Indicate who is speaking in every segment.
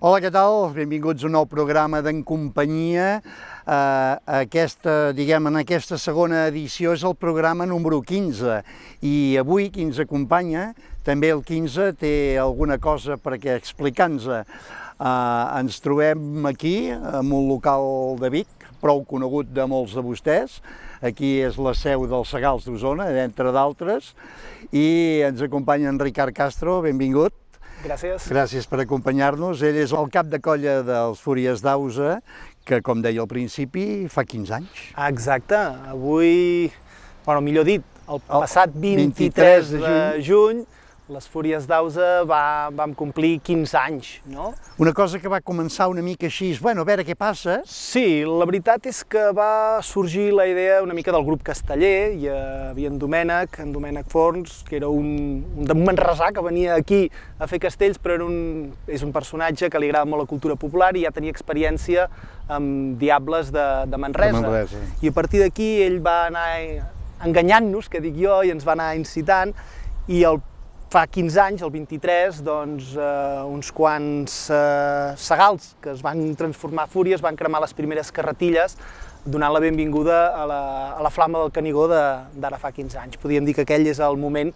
Speaker 1: Hola, què tal? Benvinguts a un nou programa d'En Companyia. Eh, aquesta, diguem, en aquesta segona edició és el programa número 15 i avui qui ens acompanya, també el 15, té alguna cosa perquè explicar-nos. Eh, ens trobem aquí, en un local de Vic, prou conegut de molts de vostès, aquí és la seu dels Segals d'Osona, entre d'altres, i ens acompanya en Ricard Castro, benvingut. Gràcies. Gràcies per acompanyar-nos. Ell és el cap de colla dels Fúries d'Ausa, que, com deia al principi, fa 15 anys. Exacte. Avui, bueno, millor dit, el passat 23, 23 de juny, de juny les
Speaker 2: Fúries d'Ausa va, vam complir 15 anys,
Speaker 1: no? Una cosa que va començar una mica així, bueno, a veure què passa. Sí, la
Speaker 2: veritat és que va sorgir la idea una mica del grup casteller, hi havia en Domènec, en Domènec Forns, que era un, un de Manresà que venia aquí a fer castells, però era un, és un personatge que li agrada molt la cultura popular i ja tenia experiència amb diables de, de Manresa. De Manresa. I a partir d'aquí ell va anar enganyant-nos, que dic jo, i ens va anar incitant, i el fa 15 anys, el 23, doncs, eh, uns quants eh, segals que es van transformar a fúries van cremar les primeres carretilles donant la benvinguda a la, a la flama del Canigó d'ara de, fa 15 anys. Podríem dir que aquell és el moment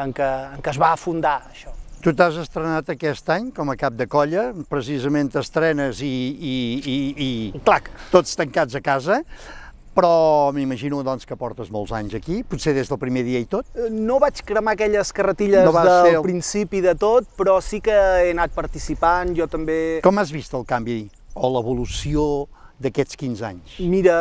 Speaker 2: en què, en què es va afundar
Speaker 1: això. Tu t'has estrenat aquest any com a cap de colla, precisament t'estrenes i, i, i, i... Clac. tots tancats a casa però m'imagino doncs, que portes molts anys aquí, potser des del primer dia i tot.
Speaker 2: Eh, no vaig cremar aquelles carretilles no del El... principi de tot, però sí que he anat participant, jo també...
Speaker 1: Com has vist el canvi o l'evolució d'aquests 15 anys?
Speaker 2: Mira,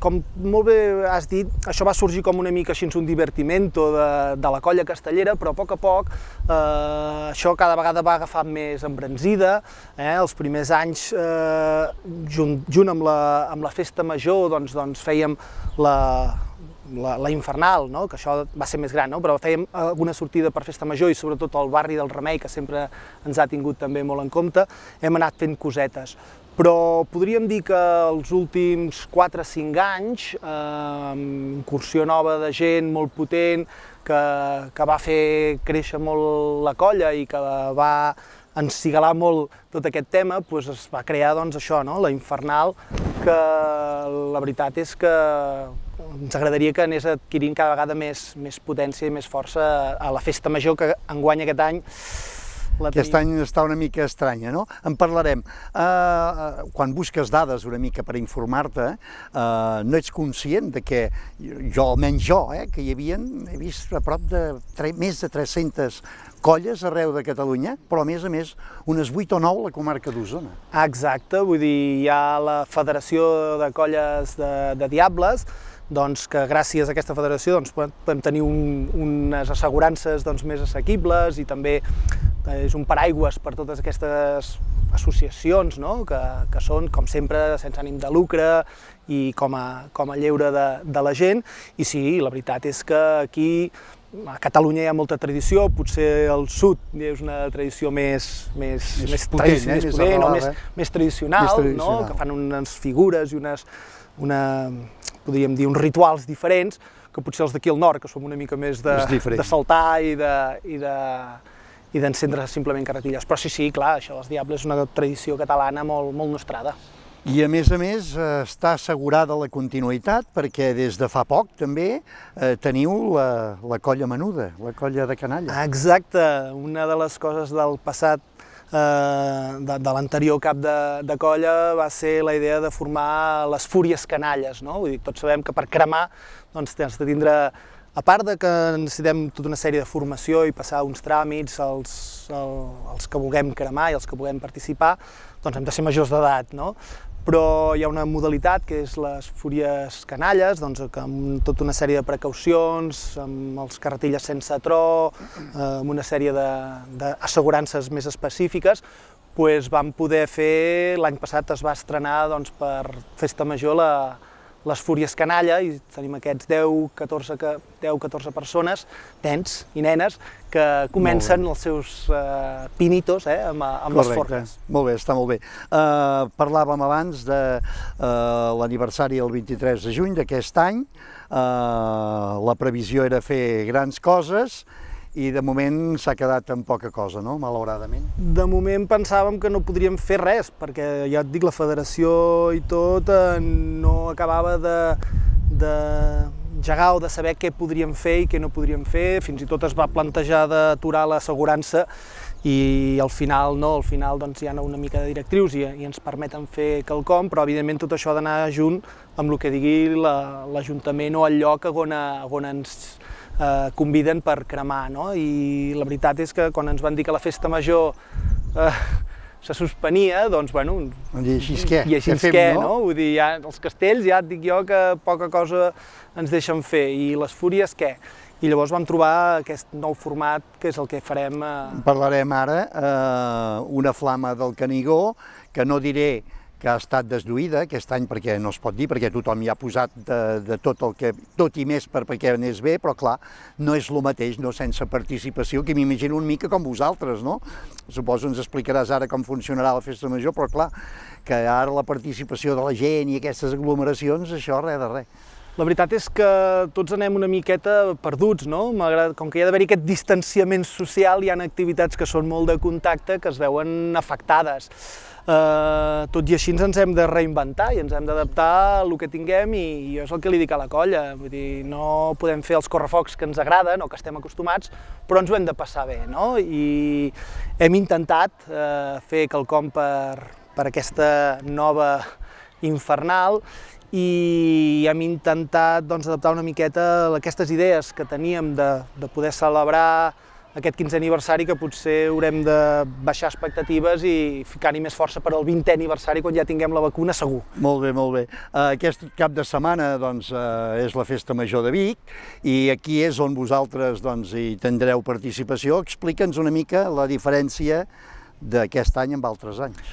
Speaker 2: com molt bé has dit, això va sorgir com una mica així un divertimento de, de la colla castellera, però a poc a poc eh, això cada vegada va agafar més embranzida. Eh? Els primers anys, eh, junt, junt amb, la, amb la festa major, doncs, doncs fèiem la, la, la infernal, no? que això va ser més gran, no? però fèiem alguna sortida per Festa Major i sobretot el barri del Remei, que sempre ens ha tingut també molt en compte, hem anat fent cosetes però podríem dir que els últims 4-5 anys, eh, incursió nova de gent molt potent, que, que va fer créixer molt la colla i que va encigalar molt tot aquest tema, doncs es va crear doncs, això, no? la Infernal, que la veritat és que ens agradaria que anés adquirint cada vegada més, més potència i més força a la festa major que enguany aquest
Speaker 1: any la Aquest any està una mica estranya, no? En parlarem. Uh, quan busques dades una mica per informar-te, uh, no ets conscient de que, jo, almenys jo, eh, que hi havia, he vist a prop de més de 300 colles arreu de Catalunya, però a més a més unes 8 o 9 a la comarca d'Osona. Exacte, vull
Speaker 2: dir, hi ha la Federació de Colles de, de Diables, doncs, que gràcies a aquesta federació doncs, podem tenir un, unes assegurances doncs, més assequibles i també és un paraigües per totes aquestes associacions no? que, que són, com sempre, sense ànim de lucre i com a, com a lleure de, de la gent. I sí, la veritat és que aquí a Catalunya hi ha molta tradició, potser al sud és una tradició més, més, més, més eh? més, potent, o més, eh? més tradicional, més tradicional. No? que fan unes figures i unes, una, podríem dir, uns rituals diferents que potser els d'aquí al nord, que som una mica més de, de saltar i de, i de, i d'encendre simplement carretilles. Però sí, sí, clar, això dels Diables és una tradició catalana molt, molt nostrada.
Speaker 1: I a més a més eh, està assegurada la continuïtat perquè des de fa poc també eh, teniu la, la colla menuda, la colla de canalla. Exacte,
Speaker 2: una de les coses del passat eh, de, de l'anterior cap de, de colla va ser la idea de formar les fúries canalles, no? Vull dir, tots sabem que per cremar doncs, has de tindre a part de que necessitem tota una sèrie de formació i passar uns tràmits als, als que vulguem cremar i els que vulguem participar, doncs hem de ser majors d'edat, no? Però hi ha una modalitat que és les fúries canalles, doncs, que amb tota una sèrie de precaucions, amb els carretilles sense tro, eh, amb una sèrie d'assegurances més específiques, doncs vam poder fer, l'any passat es va estrenar doncs, per Festa Major la, les Fúries Canalla, i tenim aquests 10-14 10, 14 persones, nens i nenes, que comencen els seus eh, pinitos eh, amb, amb les
Speaker 1: forques. Molt bé, està molt bé. Uh, parlàvem abans de uh, l'aniversari el 23 de juny d'aquest any, uh, la previsió era fer grans coses, i de moment s'ha quedat en poca cosa, no?, malauradament. De moment pensàvem que
Speaker 2: no podríem fer res, perquè ja et dic, la federació i tot eh, no acabava de, de engegar o de saber què podríem fer i què no podríem fer, fins i tot es va plantejar d'aturar l'assegurança i al final no, al final doncs, hi ha una mica de directrius i, i ens permeten fer quelcom, però evidentment tot això ha d'anar junt amb el que digui l'Ajuntament la, o el lloc on, a, on ens eh, conviden per cremar, no? I la veritat és que quan ens van dir que la festa major eh, se suspenia, doncs, bueno...
Speaker 1: I així què? I així què, fem, què no? no?
Speaker 2: Vull dir, ja, els castells ja et dic jo que poca cosa ens deixen fer, i les fúries què? I llavors vam trobar aquest nou format, que és el que farem...
Speaker 1: Eh... Parlarem ara eh, una flama del Canigó, que no diré que ha estat deslluïda aquest any perquè no es pot dir, perquè tothom hi ha posat de, de tot el que, tot i més per perquè anés bé, però clar, no és el mateix, no sense participació, que m'imagino una mica com vosaltres, no? Suposo ens explicaràs ara com funcionarà la Festa Major, però clar, que ara la participació de la gent i aquestes aglomeracions, això res de res. La veritat és que
Speaker 2: tots anem una miqueta perduts, no? Malgrat, com que hi ha d'haver aquest distanciament social, hi ha activitats que són molt de contacte que es veuen afectades eh, tot i així ens hem de reinventar i ens hem d'adaptar al que tinguem i, i és el que li dic a la colla, vull dir, no podem fer els correfocs que ens agraden o que estem acostumats, però ens ho hem de passar bé, no? I hem intentat eh, fer quelcom per, per aquesta nova infernal i hem intentat doncs, adaptar una miqueta aquestes idees que teníem de, de poder celebrar aquest 15 aniversari que potser haurem de baixar expectatives i ficar-hi més força per al 20è aniversari quan ja
Speaker 1: tinguem la vacuna segur. Molt bé, molt bé. Eh, aquest cap de setmana doncs, eh, és la Festa Major de Vic i aquí és on vosaltres doncs, hi tindreu participació. Explica'ns una mica la diferència d'aquest any amb altres anys.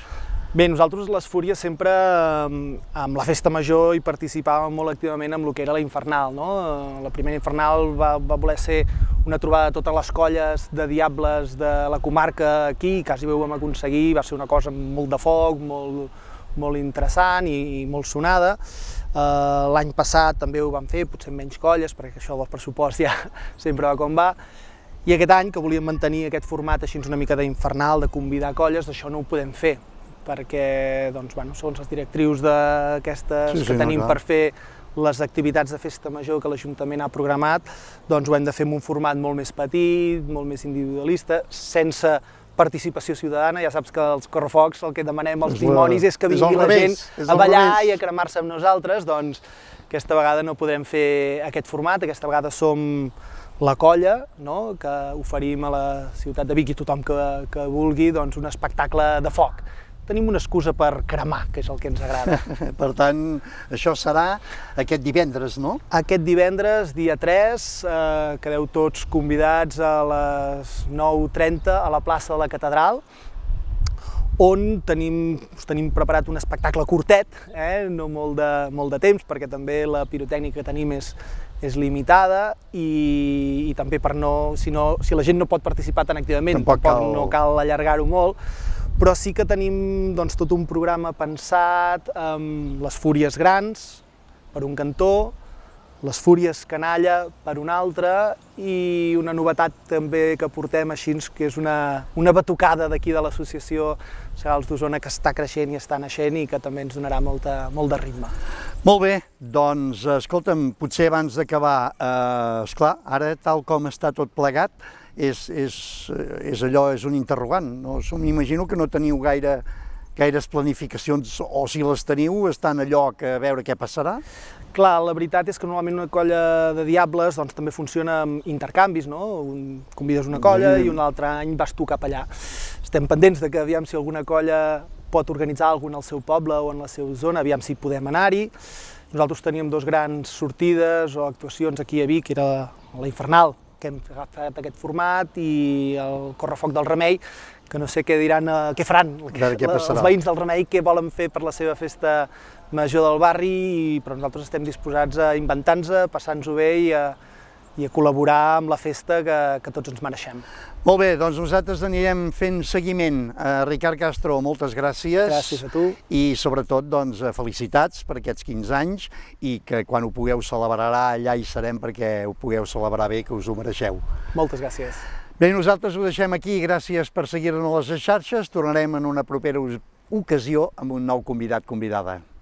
Speaker 1: Bé, nosaltres les Fúries
Speaker 2: sempre mm, amb la festa major hi participàvem molt activament amb el que era la infernal. No? Eh, la primera infernal va, va voler ser una trobada de totes les colles de diables de la comarca aquí, i quasi ho vam aconseguir, va ser una cosa amb molt de foc, molt, molt interessant i, i molt sonada. Uh, L'any passat també ho van fer, potser menys colles, perquè això del pressupost ja sempre va com va, i aquest any, que volíem mantenir aquest format així una mica d'infernal, de convidar colles, d'això no ho podem fer, perquè, doncs, bueno, segons les directrius d'aquestes sí, sí, que tenim no, per fer les activitats de festa major que l'Ajuntament ha programat, doncs ho hem de fer en un format molt més petit, molt més individualista, sense participació ciutadana, ja saps que els correfocs el que demanem als dimonis és que vingui la gent a ballar i a cremar-se amb nosaltres, doncs aquesta vegada no podrem fer aquest format, aquesta vegada som la colla, no? que oferim a la ciutat de Vic i tothom que, que vulgui doncs, un espectacle de foc tenim una excusa per cremar, que és el que ens agrada.
Speaker 1: per tant, això serà aquest divendres, no? Aquest
Speaker 2: divendres, dia 3, eh, quedeu tots convidats a les 9.30 a la plaça de la Catedral, on tenim, us tenim preparat un espectacle curtet, eh? no molt de, molt de temps, perquè també la pirotècnica que tenim és, és limitada i, i també per no si, no... si la gent no pot participar tan activament, tampoc, tampoc cal... no cal allargar-ho molt, però sí que tenim doncs, tot un programa pensat amb les fúries grans per un cantó, les fúries canalla per un altre i una novetat també que portem així, que és una, una batucada d'aquí de l'associació Segals d'Osona que està creixent i està naixent i que també ens donarà molta, molt de ritme.
Speaker 1: Molt bé, doncs escolta'm, potser abans d'acabar, eh, esclar, ara tal com està tot plegat, és, és, és allò, és un interrogant. No? M'imagino que no teniu gaire, gaires planificacions, o si les teniu, estan allò que a veure què passarà? Clar, la veritat és que normalment una colla
Speaker 2: de diables doncs, també funciona amb intercanvis, no? Un, convides una colla mm. i un altre any vas tu cap allà. Estem pendents de que aviam si alguna colla pot organitzar alguna al seu poble o en la seva zona, aviam si podem anar-hi. Nosaltres teníem dos grans sortides o actuacions aquí a Vic, era la Infernal, que hem agafat aquest format i el correfoc del Remei, que no sé què diran, eh, què faran que, què eh, els veïns del Remei, què volen fer per la seva festa major del barri, i, però nosaltres estem disposats a inventar-nos, passar-nos-ho bé
Speaker 1: i a, i a col·laborar amb la festa que, que tots ens mereixem. Molt bé, doncs nosaltres anirem fent seguiment. uh, Ricard Castro, moltes gràcies. Gràcies a tu. I sobretot, doncs, eh, felicitats per aquests 15 anys i que quan ho pugueu celebrar allà hi serem perquè ho pugueu celebrar bé, que us ho mereixeu.
Speaker 2: Moltes gràcies.
Speaker 1: Bé, nosaltres ho deixem aquí. Gràcies per seguir-nos a les xarxes. Tornarem en una propera ocasió amb un nou convidat convidada.